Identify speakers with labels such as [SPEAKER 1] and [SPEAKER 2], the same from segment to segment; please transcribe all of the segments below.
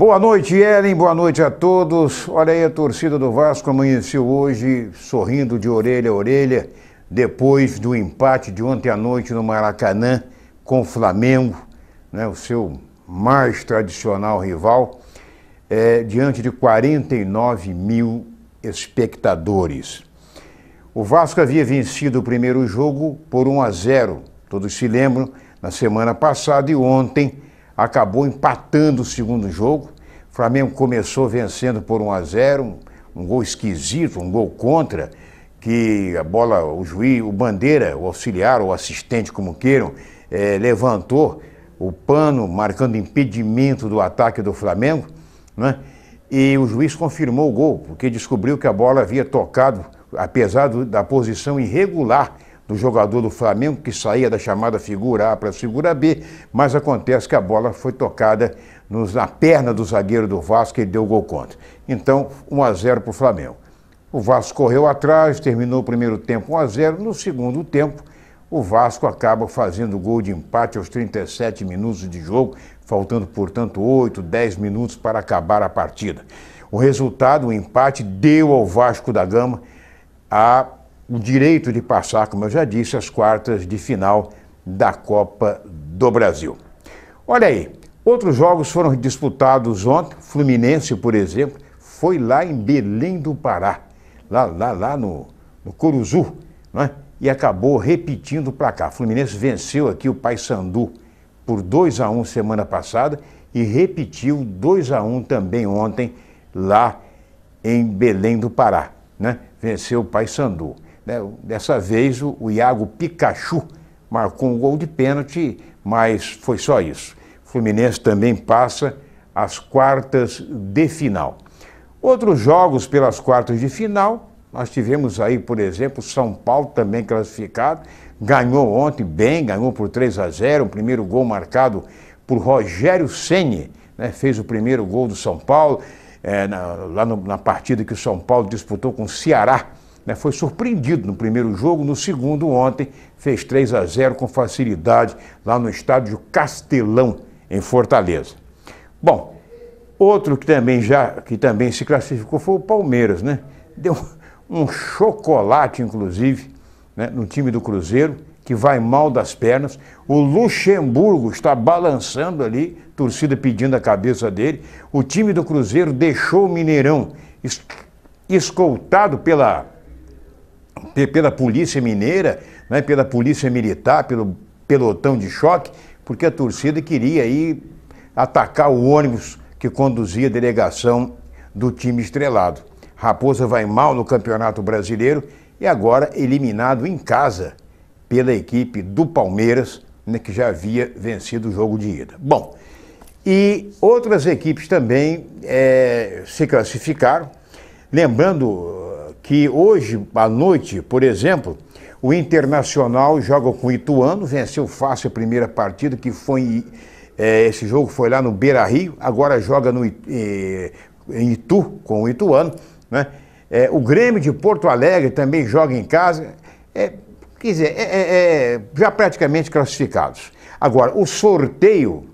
[SPEAKER 1] Boa noite, Ellen. Boa noite a todos. Olha aí, a torcida do Vasco amanheceu hoje sorrindo de orelha a orelha depois do empate de ontem à noite no Maracanã com o Flamengo, né, o seu mais tradicional rival, é, diante de 49 mil espectadores. O Vasco havia vencido o primeiro jogo por 1 a 0, todos se lembram, na semana passada e ontem acabou empatando o segundo jogo. O Flamengo começou vencendo por 1 a 0, um, um gol esquisito, um gol contra, que a bola, o juiz, o bandeira, o auxiliar, o assistente, como queiram, é, levantou o pano, marcando impedimento do ataque do Flamengo, né? E o juiz confirmou o gol, porque descobriu que a bola havia tocado, apesar do, da posição irregular do jogador do Flamengo, que saía da chamada figura A para a figura B, mas acontece que a bola foi tocada nos, na perna do zagueiro do Vasco e deu o gol contra. Então, 1 a 0 para o Flamengo. O Vasco correu atrás, terminou o primeiro tempo 1 a 0 No segundo tempo, o Vasco acaba fazendo o gol de empate aos 37 minutos de jogo, faltando, portanto, 8, 10 minutos para acabar a partida. O resultado, o empate, deu ao Vasco da Gama a o direito de passar, como eu já disse, às quartas de final da Copa do Brasil. Olha aí, outros jogos foram disputados ontem. Fluminense, por exemplo, foi lá em Belém do Pará, lá, lá, lá no, no não é? e acabou repetindo para cá. Fluminense venceu aqui o Paysandu por 2 a 1 semana passada e repetiu 2 a 1 também ontem lá em Belém do Pará, né? Venceu o Paysandu. Né? Dessa vez o, Iago Pikachu marcou um gol de pênalti, mas foi só isso. O Fluminense também passa às quartas de final. Outros jogos pelas quartas de final, nós tivemos aí, por exemplo, São Paulo também classificado, ganhou ontem bem, ganhou por 3 a 0, o primeiro gol marcado por Rogério Ceni, né? fez o primeiro gol do São Paulo, é, na, lá no, na partida que o São Paulo disputou com o Ceará né, foi surpreendido no primeiro jogo, no segundo ontem fez 3 a 0 com facilidade lá no estádio Castelão, em Fortaleza. Bom, outro que também já que também se classificou foi o Palmeiras, né? Deu um chocolate, inclusive, né, no time do Cruzeiro, que vai mal das pernas. O Luxemburgo está balançando ali, torcida pedindo a cabeça dele. O time do Cruzeiro deixou o Mineirão escoltado pela pela polícia mineira, né, pela polícia militar, pelo pelotão de choque, porque a torcida queria aí atacar o ônibus que conduzia a delegação do time estrelado. Raposa vai mal no Campeonato Brasileiro e agora eliminado em casa pela equipe do Palmeiras, né, que já havia vencido o jogo de ida. Bom, e outras equipes também é, se classificaram. Lembrando, que hoje à noite, por exemplo, o Internacional joga com o Ituano, venceu fácil a primeira partida, que foi. É, esse jogo foi lá no Beira Rio, agora joga no, é, em Itu, com o Ituano. Né? É, o Grêmio de Porto Alegre também joga em casa. É, quer dizer, é, é, é, já praticamente classificados. Agora, o sorteio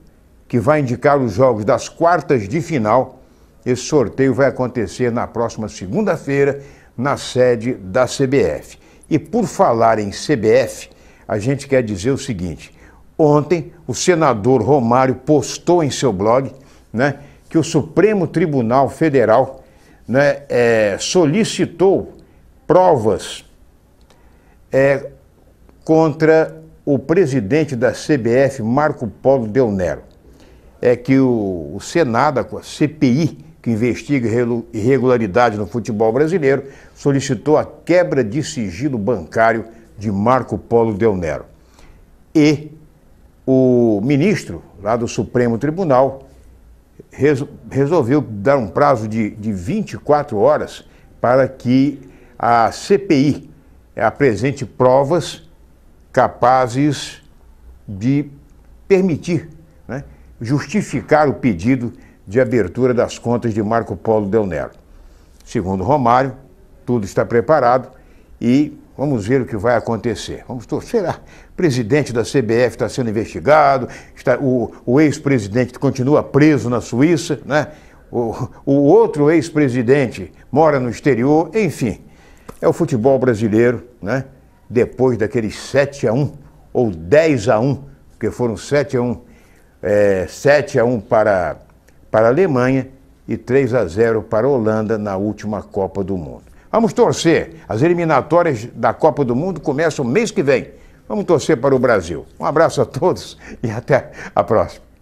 [SPEAKER 1] que vai indicar os jogos das quartas de final, esse sorteio vai acontecer na próxima segunda-feira, na sede da CBF. E por falar em CBF, a gente quer dizer o seguinte: ontem o senador Romário postou em seu blog né, que o Supremo Tribunal Federal né, é, solicitou provas é, contra o presidente da CBF, Marco Polo Del Nero. É que o, o Senado, a CPI que investiga irregularidades no futebol brasileiro, solicitou a quebra de sigilo bancário de Marco Polo Del Nero. E o ministro lá do Supremo Tribunal resolveu dar um prazo de, de 24 horas para que a CPI é, apresente provas capazes de permitir, né, justificar o pedido de abertura das contas de Marco Polo Del Nero. Segundo Romário, tudo está preparado e vamos ver o que vai acontecer. Vamos torcer. Será? O presidente da CBF está sendo investigado, está, o, o ex-presidente continua preso na Suíça, né? o, o outro ex-presidente mora no exterior, enfim. É o futebol brasileiro, né? depois daqueles 7 a 1 ou 10 a 1, porque foram 7 a 1, é, 7 a 1 para para a Alemanha e 3 a 0 para a Holanda na última Copa do Mundo. Vamos torcer. As eliminatórias da Copa do Mundo começam mês que vem. Vamos torcer para o Brasil. Um abraço a todos e até a próxima.